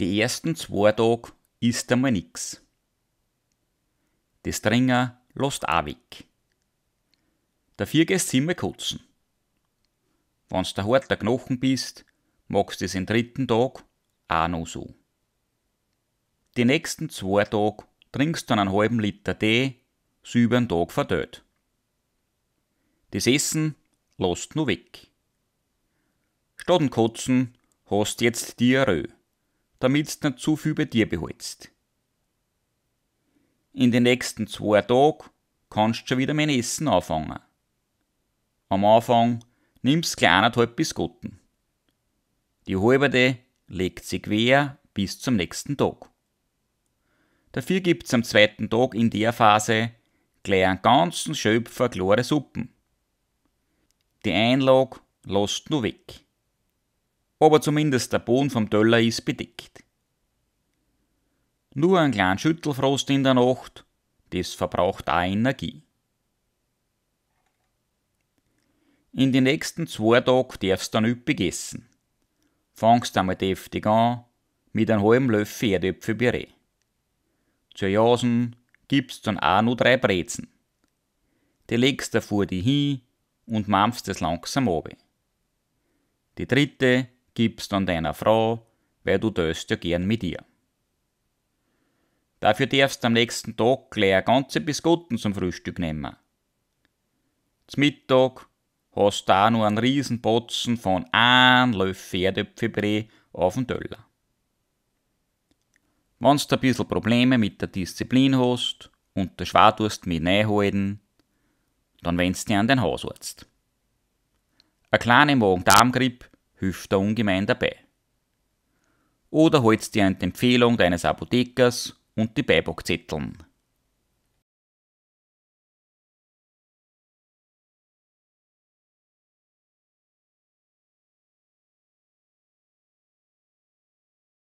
Die ersten zwei Tage ist einmal nix. Das Dringer lässt auch weg. Dafür gehst du immer kotzen. Wenn du der harter Knochen bist, magst du es den dritten Tag auch noch so. Die nächsten zwei Tage trinkst du einen halben Liter Tee, so über den Tag verteilt. Das Essen lässt nur weg. Statt Kotzen hast du jetzt Diarrhoe damit du nicht zu viel bei dir behältst. In den nächsten zwei Tagen kannst du schon wieder mein Essen anfangen. Am Anfang nimmst du kleineinhalb Biskotten. Die halbe legt sie quer bis zum nächsten Tag. Dafür gibt es am zweiten Tag in der Phase gleich einen ganzen Schöpfer klare Suppen. Die Einlage lasst nur weg aber zumindest der Boden vom Töller ist bedeckt. Nur ein kleiner Schüttelfrost in der Nacht, das verbraucht auch Energie. In den nächsten zwei Tagen darfst du dann üppig essen. Fangst einmal deftig an, mit einem halben Löffel Erdäpfelpüree. Zur Jasen gibst du dann auch noch drei Brezen. Die legst du vor die hin und mampfst es langsam ab. Die dritte gibst an deiner Frau, weil du töst ja gern mit ihr. Dafür darfst du am nächsten Tag gleich eine ganze Biskotten zum Frühstück nehmen. Zum Mittag hast du auch nur einen riesen Botzen von einem Löffel Erdäpfelbrei auf dem Teller. Wenn du ein bisschen Probleme mit der Disziplin hast und der Schwadust mit reinhalten, dann wendest du dich an den Hausarzt. Eine kleine Magen-Darm-Grippe hilft da ungemein dabei. Oder holst dir eine Empfehlung deines Apothekers und die Beibockzetteln.